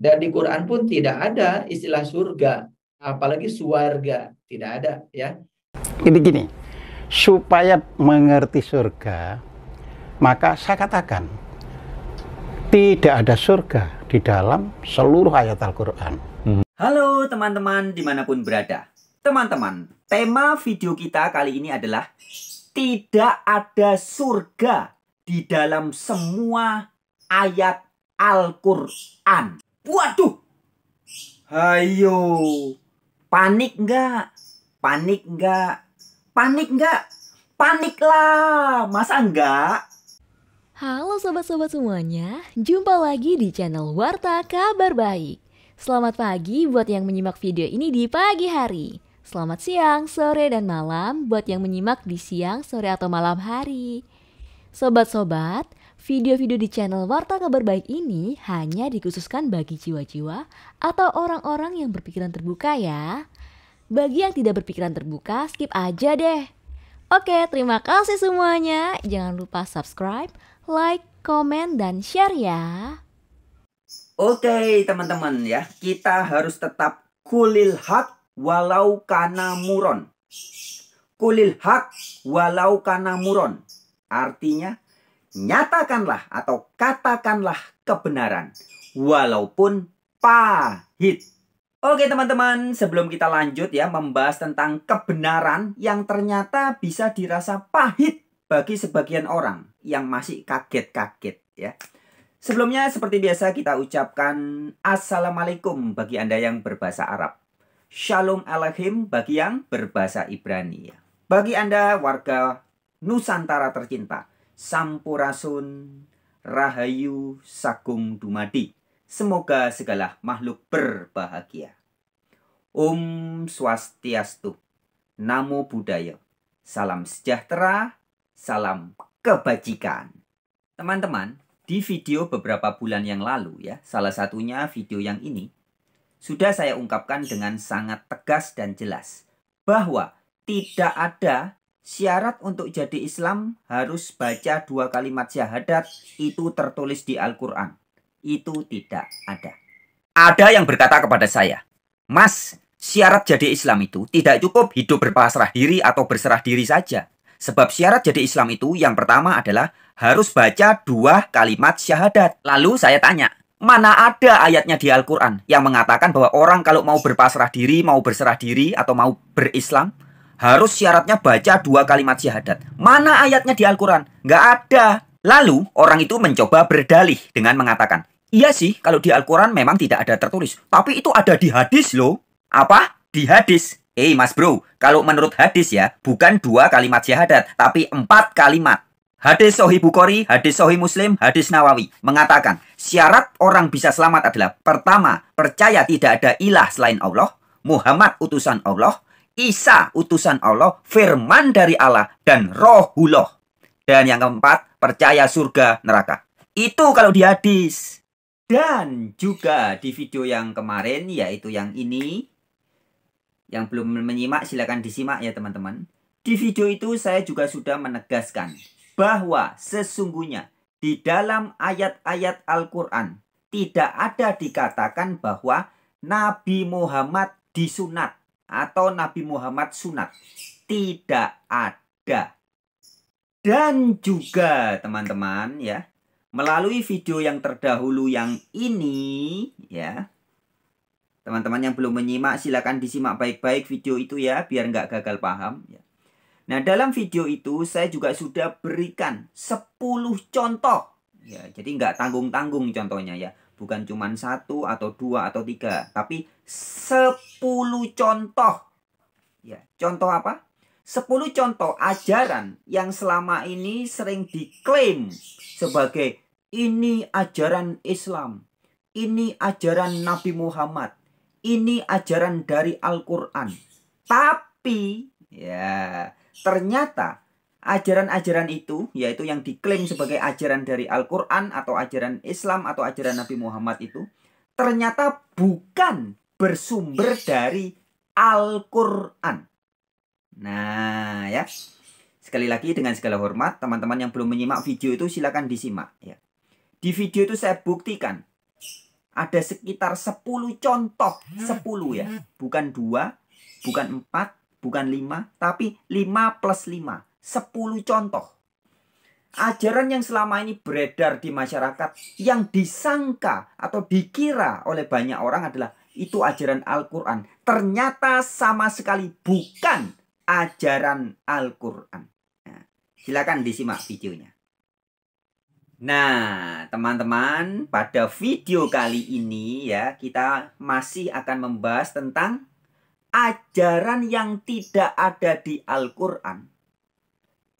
Dan di Quran pun tidak ada istilah surga, apalagi suarga, tidak ada ya. Ini gini, supaya mengerti surga, maka saya katakan tidak ada surga di dalam seluruh ayat Al-Quran. Halo teman-teman dimanapun berada. Teman-teman, tema video kita kali ini adalah tidak ada surga di dalam semua ayat Al-Quran. Waduh. Hayo. Panik enggak? Panik enggak? Panik enggak? Paniklah, Masa enggak? Halo sobat-sobat semuanya, jumpa lagi di channel Warta Kabar Baik. Selamat pagi buat yang menyimak video ini di pagi hari. Selamat siang, sore, dan malam buat yang menyimak di siang, sore, atau malam hari. Sobat-sobat, Video-video di channel Warta Kabar Baik ini hanya dikhususkan bagi jiwa-jiwa atau orang-orang yang berpikiran terbuka ya. Bagi yang tidak berpikiran terbuka, skip aja deh. Oke, terima kasih semuanya. Jangan lupa subscribe, like, komen, dan share ya. Oke teman-teman ya, kita harus tetap kulil hak walau kana muron. Kulil hak walau kana muron. Artinya Nyatakanlah atau katakanlah kebenaran, walaupun pahit. Oke teman-teman, sebelum kita lanjut ya membahas tentang kebenaran yang ternyata bisa dirasa pahit bagi sebagian orang yang masih kaget-kaget ya. Sebelumnya seperti biasa kita ucapkan Assalamualaikum bagi Anda yang berbahasa Arab. Shalom Aleichem bagi yang berbahasa Ibrani ya. Bagi Anda warga Nusantara tercinta, Sampurasun, Rahayu, Sagung Dumadi. Semoga segala makhluk berbahagia. Om Swastiastu. Namo Buddhaya. Salam sejahtera, salam kebajikan. Teman-teman, di video beberapa bulan yang lalu ya, salah satunya video yang ini, sudah saya ungkapkan dengan sangat tegas dan jelas bahwa tidak ada Syarat untuk jadi Islam harus baca dua kalimat syahadat itu tertulis di Al-Quran. Itu tidak ada. Ada yang berkata kepada saya, Mas, syarat jadi Islam itu tidak cukup hidup berpasrah diri atau berserah diri saja. Sebab syarat jadi Islam itu yang pertama adalah harus baca dua kalimat syahadat. Lalu saya tanya, mana ada ayatnya di Al-Quran yang mengatakan bahwa orang kalau mau berpasrah diri, mau berserah diri, atau mau berislam, harus syaratnya baca dua kalimat syahadat. Mana ayatnya di Al-Quran? Nggak ada. Lalu, orang itu mencoba berdalih dengan mengatakan, Iya sih, kalau di Al-Quran memang tidak ada tertulis. Tapi itu ada di hadis loh. Apa? Di hadis. Eh hey, mas bro, kalau menurut hadis ya, bukan dua kalimat syahadat, tapi empat kalimat. Hadis Sohi Bukhari, hadis Sohi Muslim, hadis Nawawi mengatakan, syarat orang bisa selamat adalah pertama, percaya tidak ada ilah selain Allah, Muhammad utusan Allah, Isa utusan Allah, firman dari Allah, dan rohullah. Dan yang keempat, percaya surga neraka. Itu kalau di hadis. Dan juga di video yang kemarin, yaitu yang ini. Yang belum menyimak, silakan disimak ya teman-teman. Di video itu saya juga sudah menegaskan bahwa sesungguhnya di dalam ayat-ayat Al-Quran tidak ada dikatakan bahwa Nabi Muhammad disunat atau Nabi Muhammad sunat. Tidak ada. Dan juga teman-teman ya, melalui video yang terdahulu yang ini ya. Teman-teman yang belum menyimak silakan disimak baik-baik video itu ya biar nggak gagal paham ya. Nah, dalam video itu saya juga sudah berikan 10 contoh. Ya, jadi nggak tanggung-tanggung contohnya ya. Bukan cuma satu atau dua atau tiga, tapi 10 contoh. Ya, contoh apa? 10 contoh ajaran yang selama ini sering diklaim sebagai ini ajaran Islam, ini ajaran Nabi Muhammad, ini ajaran dari Al-Qur'an. Tapi ya, ternyata ajaran-ajaran itu yaitu yang diklaim sebagai ajaran dari Al-Qur'an atau ajaran Islam atau ajaran Nabi Muhammad itu ternyata bukan bersumber dari Al-Quran. Nah, ya. Sekali lagi dengan segala hormat, teman-teman yang belum menyimak video itu silakan disimak. Ya. Di video itu saya buktikan ada sekitar 10 contoh, 10 ya. Bukan 2, bukan 4, bukan 5, tapi 5 plus 5. 10 contoh. Ajaran yang selama ini beredar di masyarakat yang disangka atau dikira oleh banyak orang adalah itu ajaran Al-Quran. Ternyata sama sekali bukan ajaran Al-Quran. Nah, silakan disimak videonya. Nah, teman-teman, pada video kali ini ya, kita masih akan membahas tentang ajaran yang tidak ada di Al-Qur'an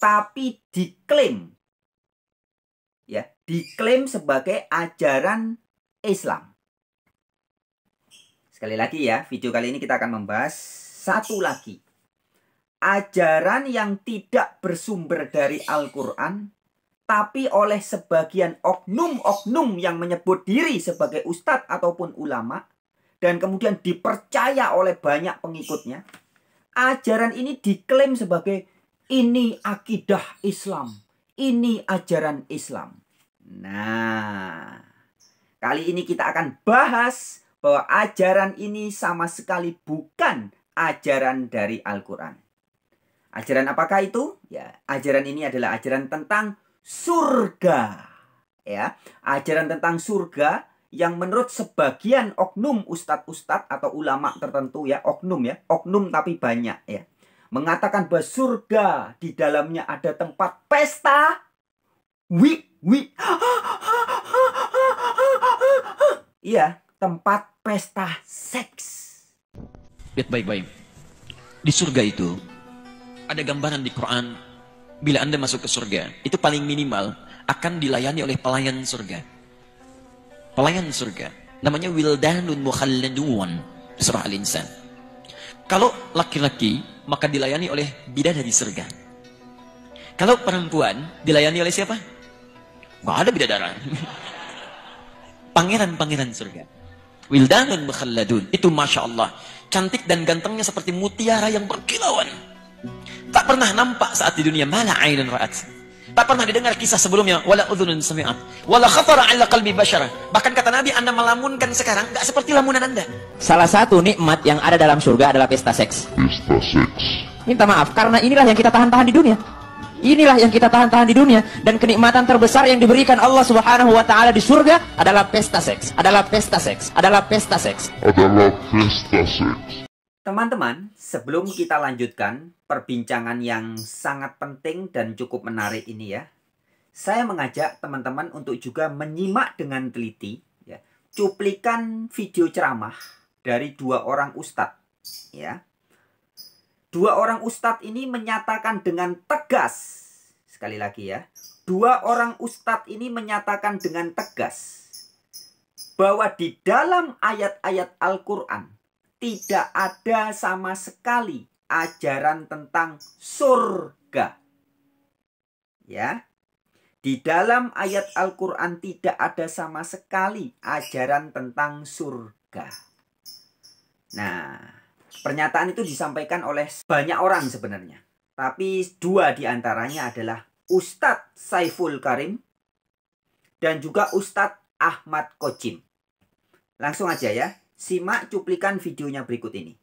tapi diklaim ya, diklaim sebagai ajaran Islam. Sekali lagi ya, video kali ini kita akan membahas satu lagi. Ajaran yang tidak bersumber dari Al-Quran, tapi oleh sebagian oknum-oknum yang menyebut diri sebagai ustadz ataupun ulama, dan kemudian dipercaya oleh banyak pengikutnya, ajaran ini diklaim sebagai ini akidah Islam, ini ajaran Islam. Nah, kali ini kita akan bahas bahwa ajaran ini sama sekali bukan ajaran dari Al-Quran. Ajaran apakah itu? Ya, ajaran ini adalah ajaran tentang surga. Ya, ajaran tentang surga yang menurut sebagian oknum ustadz-ustadz atau ulama tertentu ya, oknum ya, oknum tapi banyak ya. Mengatakan bahwa surga di dalamnya ada tempat pesta. Wi, wi. Iya, tempat pesta seks. Lihat baik-baik. Di surga itu ada gambaran di Quran bila Anda masuk ke surga, itu paling minimal akan dilayani oleh pelayan surga. Pelayan surga namanya wildanun mukhalladun surah Al-Insan. Kalau laki-laki maka dilayani oleh bidadari surga. Kalau perempuan dilayani oleh siapa? Gak ada bidadara. Pangeran-pangeran surga. Wildanun mukhalladun. Itu Masya Allah. Cantik dan gantengnya seperti mutiara yang berkilauan. Tak pernah nampak saat di dunia. Mala ainun ra'at. Tak pernah didengar kisah sebelumnya. Wala udhunun sami'at. Wala khatara ala kalbi basyara. Bahkan kata Nabi, Anda melamunkan sekarang nggak seperti lamunan Anda. Salah satu nikmat yang ada dalam surga adalah pesta seks. Pesta seks. Minta maaf, karena inilah yang kita tahan-tahan di dunia. Inilah yang kita tahan-tahan di dunia dan kenikmatan terbesar yang diberikan Allah Subhanahu wa taala di surga adalah pesta seks, adalah pesta seks, adalah pesta seks. Adalah pesta seks. Teman-teman, sebelum kita lanjutkan perbincangan yang sangat penting dan cukup menarik ini ya. Saya mengajak teman-teman untuk juga menyimak dengan teliti ya, cuplikan video ceramah dari dua orang ustadz ya Dua orang ustadz ini menyatakan dengan tegas, sekali lagi ya, dua orang ustadz ini menyatakan dengan tegas bahwa di dalam ayat-ayat Al-Quran tidak ada sama sekali ajaran tentang surga. Ya, di dalam ayat Al-Quran tidak ada sama sekali ajaran tentang surga. Nah, Pernyataan itu disampaikan oleh banyak orang sebenarnya. Tapi dua diantaranya adalah Ustadz Saiful Karim dan juga Ustadz Ahmad Kocim. Langsung aja ya, simak cuplikan videonya berikut ini.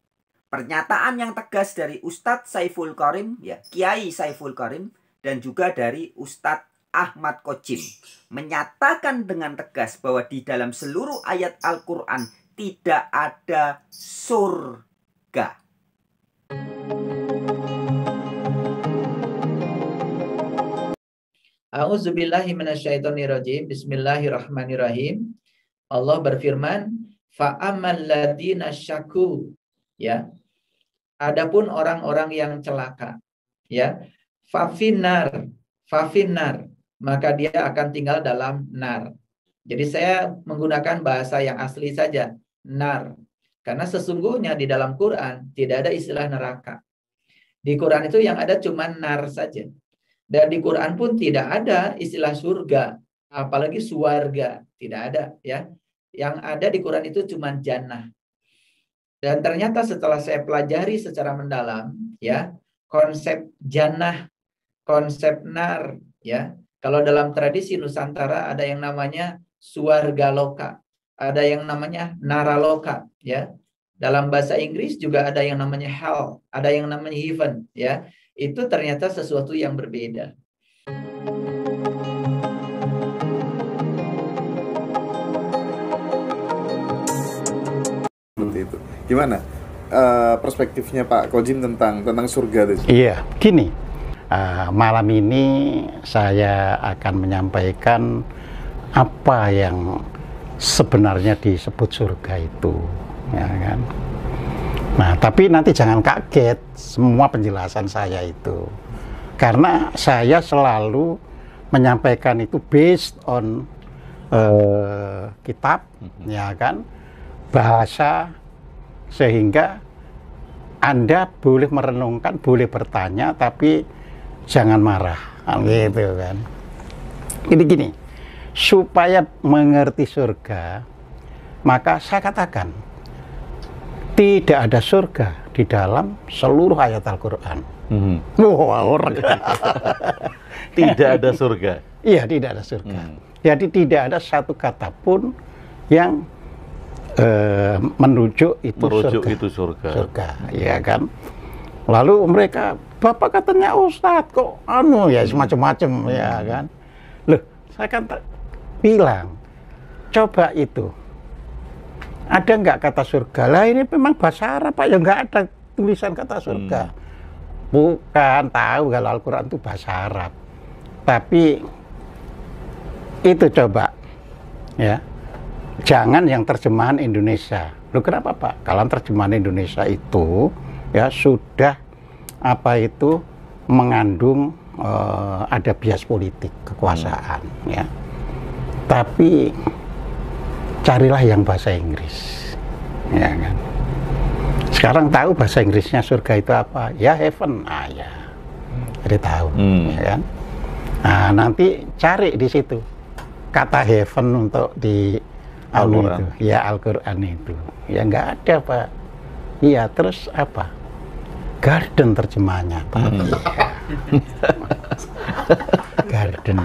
Pernyataan yang tegas dari Ustadz Saiful Karim, ya Kiai Saiful Karim, dan juga dari Ustadz Ahmad Kojim menyatakan dengan tegas bahwa di dalam seluruh ayat Al-Quran tidak ada surga. K. A'udzubillahi minasyaitonirrajim. Bismillahirrahmanirrahim. Allah berfirman, fa'amal ladina syaku. Ya. Adapun orang-orang yang celaka, ya. Fafinar, fafinar, maka dia akan tinggal dalam nar. Jadi saya menggunakan bahasa yang asli saja, nar. Karena sesungguhnya di dalam Quran tidak ada istilah neraka. Di Quran itu yang ada cuma nar saja. Dan di Quran pun tidak ada istilah surga, apalagi suarga, tidak ada ya. Yang ada di Quran itu cuma jannah. Dan ternyata setelah saya pelajari secara mendalam ya, konsep jannah, konsep nar ya. Kalau dalam tradisi Nusantara ada yang namanya suarga loka, ada yang namanya naraloka ya dalam bahasa Inggris juga ada yang namanya hell, ada yang namanya heaven, ya. Itu ternyata sesuatu yang berbeda. Seperti itu. Gimana uh, perspektifnya Pak Kojim tentang tentang surga itu? Iya, kini Uh, eh, malam ini saya akan menyampaikan apa yang sebenarnya disebut surga itu ya kan. Nah, tapi nanti jangan kaget semua penjelasan saya itu. Karena saya selalu menyampaikan itu based on uh, kitab, mm-hmm. ya kan, bahasa, sehingga Anda boleh merenungkan, boleh bertanya, tapi jangan marah, kan mm-hmm. gitu kan. Ini gini, supaya mengerti surga, maka saya katakan, tidak ada surga di dalam seluruh ayat Al-Quran. Hmm. Wow, tidak ada surga. Iya, tidak ada surga. Hmm. Jadi tidak ada satu kata pun yang eh, menuju itu merujuk surga. itu surga. Surga, ya kan. Lalu mereka, bapak katanya ustadz kok anu ya semacam-macam hmm. ya kan. Loh, saya kan bilang, coba itu ada nggak kata surga? Lah ini memang bahasa Arab Pak, ya nggak ada tulisan kata hmm. surga. Hmm. Bukan tahu kalau Al-Quran itu bahasa Arab. Tapi itu coba ya jangan yang terjemahan Indonesia. Lu kenapa Pak? Kalau terjemahan Indonesia itu ya sudah apa itu mengandung uh, ada bias politik kekuasaan hmm. ya. Tapi carilah yang bahasa Inggris. Ya kan? Sekarang tahu bahasa Inggrisnya surga itu apa? Ya heaven, ah ya. Jadi tahu, hmm. ya kan? Nah, nanti cari di situ kata heaven untuk di Al itu, ya Al-Qur'an itu. Ya nggak ada, Pak. Iya, terus apa? Garden terjemahnya, Pak. Hmm. garden.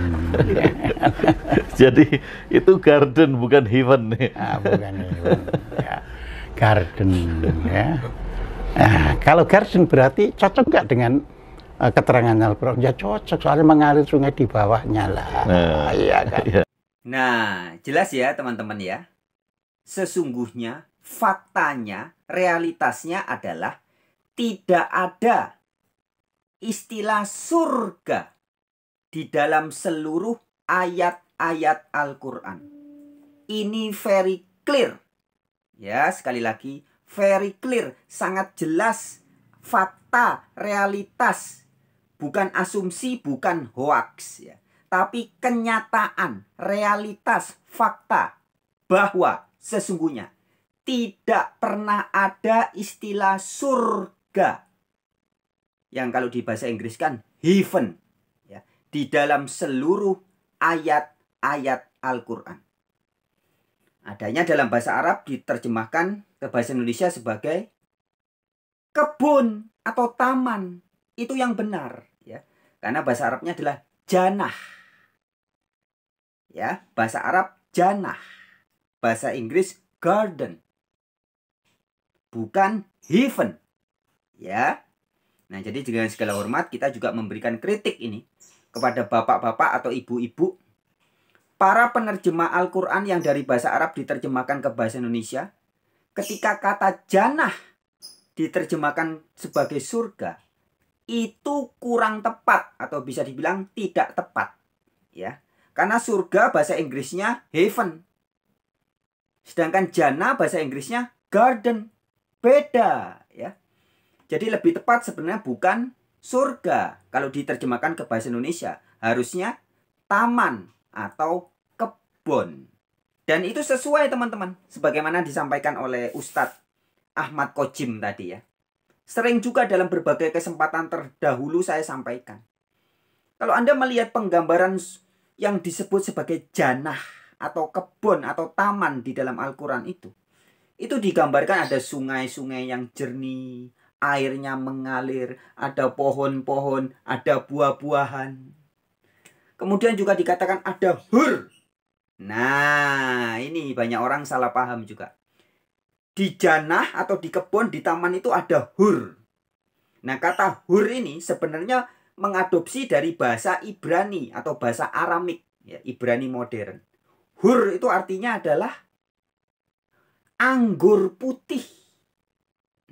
Jadi itu garden bukan heaven nih. Ah, bukan heaven. Ya. Garden ya. Nah, kalau garden berarti cocok nggak dengan uh, keterangan Al-Quran? Ya cocok soalnya mengalir sungai di bawahnya lah. Nah, ya, kan? ya. nah jelas ya teman-teman ya. Sesungguhnya faktanya realitasnya adalah tidak ada istilah surga di dalam seluruh ayat-ayat Al-Quran. Ini very clear. Ya, sekali lagi, very clear, sangat jelas fakta, realitas, bukan asumsi, bukan hoax ya. Tapi kenyataan, realitas, fakta bahwa sesungguhnya tidak pernah ada istilah surga yang kalau di bahasa Inggris kan heaven ya di dalam seluruh ayat-ayat Al-Qur'an. Adanya dalam bahasa Arab diterjemahkan ke bahasa Indonesia sebagai kebun atau taman. Itu yang benar ya. Karena bahasa Arabnya adalah janah. Ya, bahasa Arab janah. Bahasa Inggris garden. Bukan heaven. Ya, Nah, jadi dengan segala hormat kita juga memberikan kritik ini kepada bapak-bapak atau ibu-ibu para penerjemah Al-Qur'an yang dari bahasa Arab diterjemahkan ke bahasa Indonesia. Ketika kata jannah diterjemahkan sebagai surga, itu kurang tepat atau bisa dibilang tidak tepat, ya. Karena surga bahasa Inggrisnya heaven. Sedangkan jannah bahasa Inggrisnya garden. Beda jadi lebih tepat sebenarnya bukan surga kalau diterjemahkan ke bahasa Indonesia. Harusnya taman atau kebun. Dan itu sesuai teman-teman sebagaimana disampaikan oleh Ustadz Ahmad Kojim tadi ya. Sering juga dalam berbagai kesempatan terdahulu saya sampaikan. Kalau Anda melihat penggambaran yang disebut sebagai janah atau kebun atau taman di dalam Al-Quran itu, itu digambarkan ada sungai-sungai yang jernih, airnya mengalir, ada pohon-pohon, ada buah-buahan. Kemudian juga dikatakan ada hur. Nah, ini banyak orang salah paham juga. Di janah atau di kebun, di taman itu ada hur. Nah, kata hur ini sebenarnya mengadopsi dari bahasa Ibrani atau bahasa Aramik, ya, Ibrani modern. Hur itu artinya adalah anggur putih.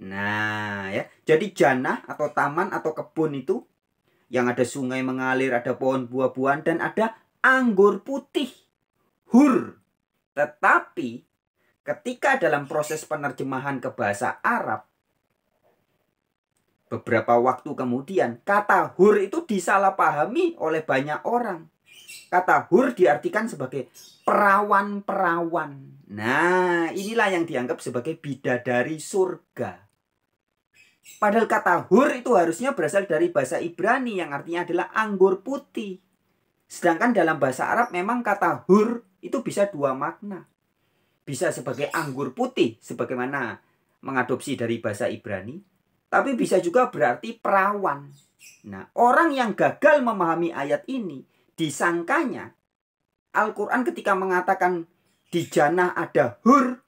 Nah, ya. Jadi janah atau taman atau kebun itu yang ada sungai mengalir, ada pohon buah-buahan dan ada anggur putih. Hur. Tetapi ketika dalam proses penerjemahan ke bahasa Arab beberapa waktu kemudian kata hur itu disalahpahami oleh banyak orang. Kata hur diartikan sebagai perawan-perawan. Nah, inilah yang dianggap sebagai bidadari surga. Padahal kata hur itu harusnya berasal dari bahasa Ibrani yang artinya adalah anggur putih. Sedangkan dalam bahasa Arab memang kata hur itu bisa dua makna. Bisa sebagai anggur putih sebagaimana mengadopsi dari bahasa Ibrani, tapi bisa juga berarti perawan. Nah, orang yang gagal memahami ayat ini disangkanya Al-Qur'an ketika mengatakan di jannah ada hur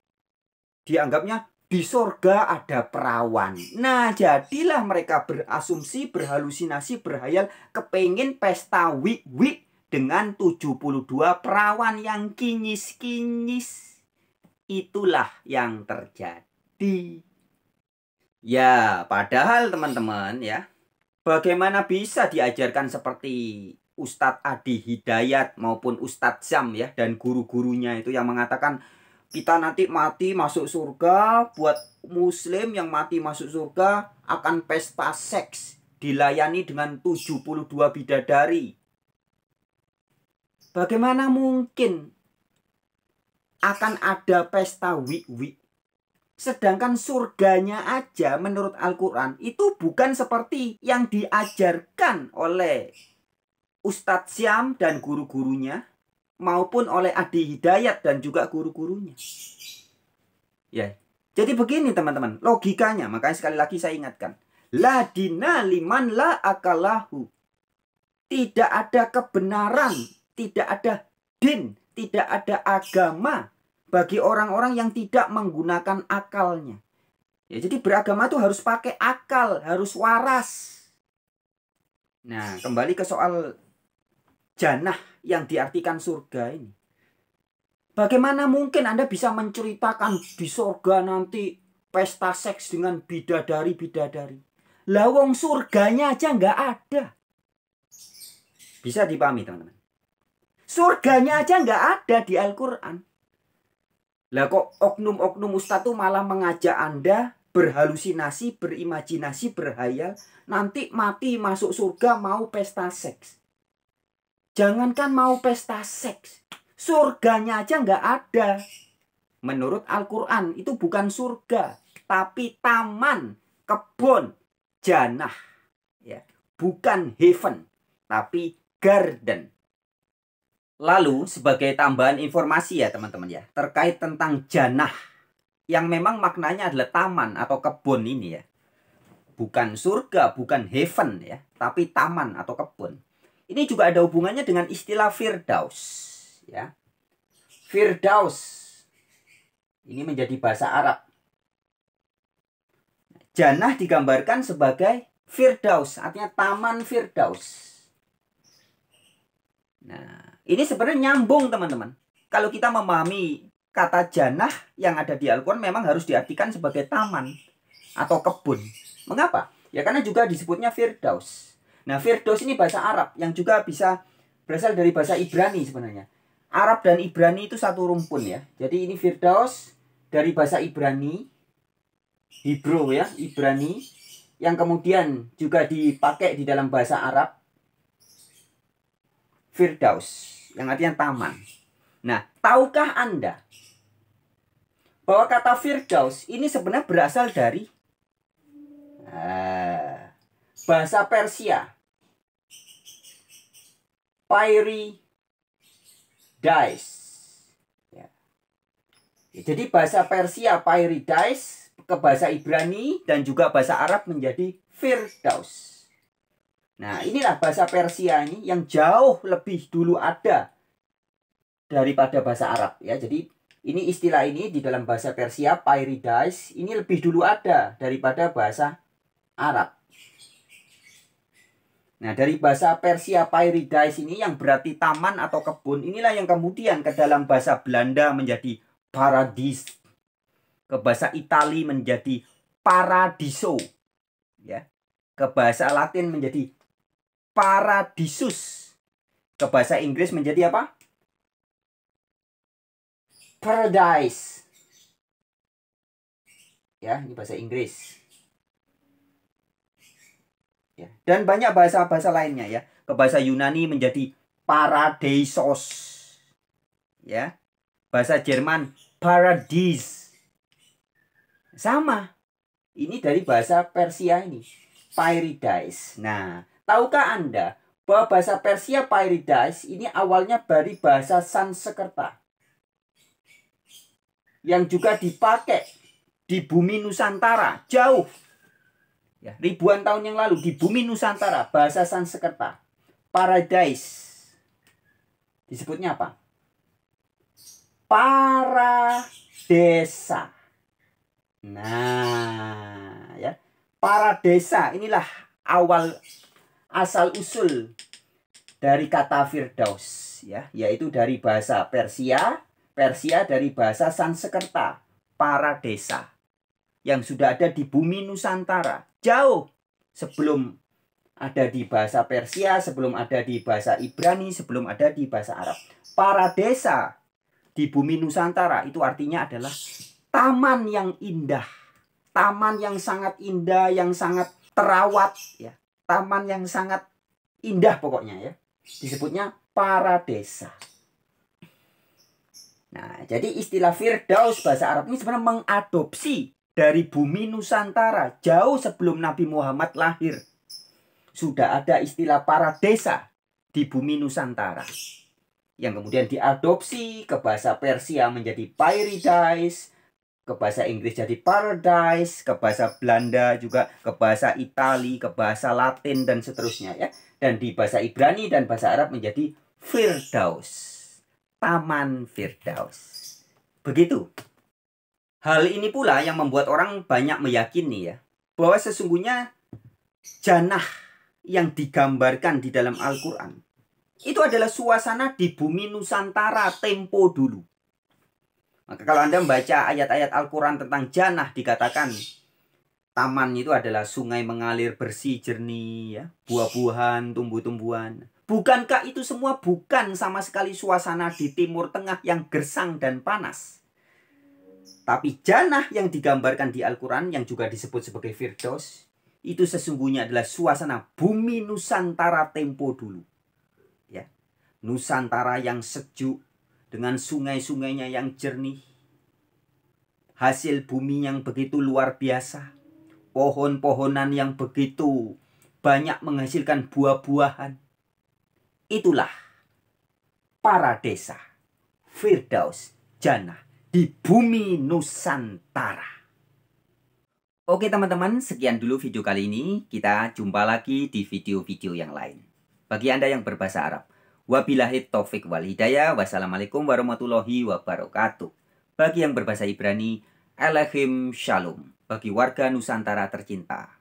dianggapnya di sorga ada perawan. Nah, jadilah mereka berasumsi, berhalusinasi, berhayal, kepengen pesta wik-wik dengan 72 perawan yang kinyis-kinyis. Itulah yang terjadi. Ya, padahal teman-teman ya, bagaimana bisa diajarkan seperti Ustadz Adi Hidayat maupun Ustadz Zam ya, dan guru-gurunya itu yang mengatakan kita nanti mati masuk surga buat muslim yang mati masuk surga akan pesta seks dilayani dengan 72 bidadari bagaimana mungkin akan ada pesta wiwi sedangkan surganya aja menurut Al-Quran itu bukan seperti yang diajarkan oleh Ustadz Syam dan guru-gurunya maupun oleh Adi Hidayat dan juga guru-gurunya. Ya. Jadi begini teman-teman, logikanya makanya sekali lagi saya ingatkan. La dina liman la akalahu. Tidak ada kebenaran, tidak ada din, tidak ada agama bagi orang-orang yang tidak menggunakan akalnya. Ya, jadi beragama itu harus pakai akal, harus waras. Nah, kembali ke soal janah yang diartikan surga ini. Bagaimana mungkin Anda bisa menceritakan di surga nanti pesta seks dengan bidadari-bidadari? Lawang surganya aja nggak ada. Bisa dipahami teman-teman. Surganya aja nggak ada di Al-Quran. Lah kok oknum-oknum ustadz tuh malah mengajak Anda berhalusinasi, berimajinasi, berhayal. Nanti mati masuk surga mau pesta seks. Jangankan mau pesta seks, surganya aja nggak ada. Menurut Al-Quran itu bukan surga, tapi taman, kebun, janah. Ya, bukan heaven, tapi garden. Lalu sebagai tambahan informasi ya teman-teman ya, terkait tentang janah yang memang maknanya adalah taman atau kebun ini ya. Bukan surga, bukan heaven ya, tapi taman atau kebun. Ini juga ada hubungannya dengan istilah Firdaus. Ya. Firdaus. Ini menjadi bahasa Arab. Janah digambarkan sebagai Firdaus, artinya Taman Firdaus. Nah, ini sebenarnya nyambung teman-teman. Kalau kita memahami kata janah yang ada di Al-Quran memang harus diartikan sebagai taman atau kebun. Mengapa? Ya karena juga disebutnya Firdaus. Nah, Firdaus ini bahasa Arab yang juga bisa berasal dari bahasa Ibrani sebenarnya. Arab dan Ibrani itu satu rumpun ya. Jadi ini Firdaus dari bahasa Ibrani, Hebrew ya, Ibrani, yang kemudian juga dipakai di dalam bahasa Arab. Firdaus, yang artinya taman. Nah, tahukah Anda bahwa kata Firdaus ini sebenarnya berasal dari... Ah, bahasa Persia Pyridice. Ya. ya. Jadi bahasa Persia Dice ke bahasa Ibrani dan juga bahasa Arab menjadi Firdaus. Nah, inilah bahasa Persia ini yang jauh lebih dulu ada daripada bahasa Arab ya. Jadi ini istilah ini di dalam bahasa Persia Pyridice ini lebih dulu ada daripada bahasa Arab. Nah, dari bahasa Persia paradise ini yang berarti taman atau kebun, inilah yang kemudian ke dalam bahasa Belanda menjadi paradis. Ke bahasa Itali menjadi paradiso. Ya. Ke bahasa Latin menjadi paradisus. Ke bahasa Inggris menjadi apa? Paradise. Ya, ini bahasa Inggris ya. dan banyak bahasa-bahasa lainnya ya ke bahasa Yunani menjadi paradisos ya bahasa Jerman paradis sama ini dari bahasa Persia ini paradise nah tahukah anda bahwa bahasa Persia paradise ini awalnya dari bahasa Sanskerta yang juga dipakai di bumi Nusantara jauh ya, ribuan tahun yang lalu di bumi Nusantara bahasa Sanskerta paradise disebutnya apa? Para desa. Nah, ya. Para desa inilah awal asal usul dari kata Firdaus ya, yaitu dari bahasa Persia, Persia dari bahasa Sanskerta, para desa yang sudah ada di bumi Nusantara. Jauh sebelum ada di bahasa Persia, sebelum ada di bahasa Ibrani, sebelum ada di bahasa Arab. Para desa di bumi Nusantara itu artinya adalah taman yang indah, taman yang sangat indah, yang sangat terawat ya. Taman yang sangat indah pokoknya ya. Disebutnya para desa. Nah, jadi istilah Firdaus bahasa Arab ini sebenarnya mengadopsi dari bumi Nusantara jauh sebelum Nabi Muhammad lahir. Sudah ada istilah para desa di bumi Nusantara. Yang kemudian diadopsi ke bahasa Persia menjadi paradise, ke bahasa Inggris jadi paradise, ke bahasa Belanda juga, ke bahasa Itali, ke bahasa Latin dan seterusnya ya. Dan di bahasa Ibrani dan bahasa Arab menjadi Firdaus. Taman Firdaus. Begitu. Hal ini pula yang membuat orang banyak meyakini ya bahwa sesungguhnya janah yang digambarkan di dalam Al-Qur'an itu adalah suasana di bumi Nusantara tempo dulu. Maka kalau Anda membaca ayat-ayat Al-Qur'an tentang janah dikatakan taman itu adalah sungai mengalir bersih jernih ya, buah-buahan, tumbuh-tumbuhan. Bukankah itu semua bukan sama sekali suasana di Timur Tengah yang gersang dan panas? Tapi jannah yang digambarkan di Al-Quran yang juga disebut sebagai Firdaus itu sesungguhnya adalah suasana bumi Nusantara tempo dulu. Ya. Nusantara yang sejuk dengan sungai-sungainya yang jernih. Hasil bumi yang begitu luar biasa. Pohon-pohonan yang begitu banyak menghasilkan buah-buahan. Itulah para desa Firdaus Jannah di bumi Nusantara. Oke teman-teman, sekian dulu video kali ini. Kita jumpa lagi di video-video yang lain. Bagi Anda yang berbahasa Arab, wabillahi taufik wal hidayah. Wassalamualaikum warahmatullahi wabarakatuh. Bagi yang berbahasa Ibrani, Elehim Shalom. Bagi warga Nusantara tercinta,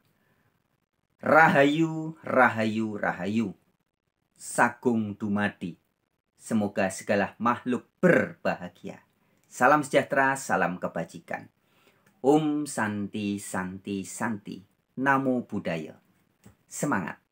Rahayu, Rahayu, Rahayu. Sagung Dumadi. Semoga segala makhluk berbahagia. Salam sejahtera, salam kebajikan. Om Santi Santi Santi. Namo Buddhaya. Semangat.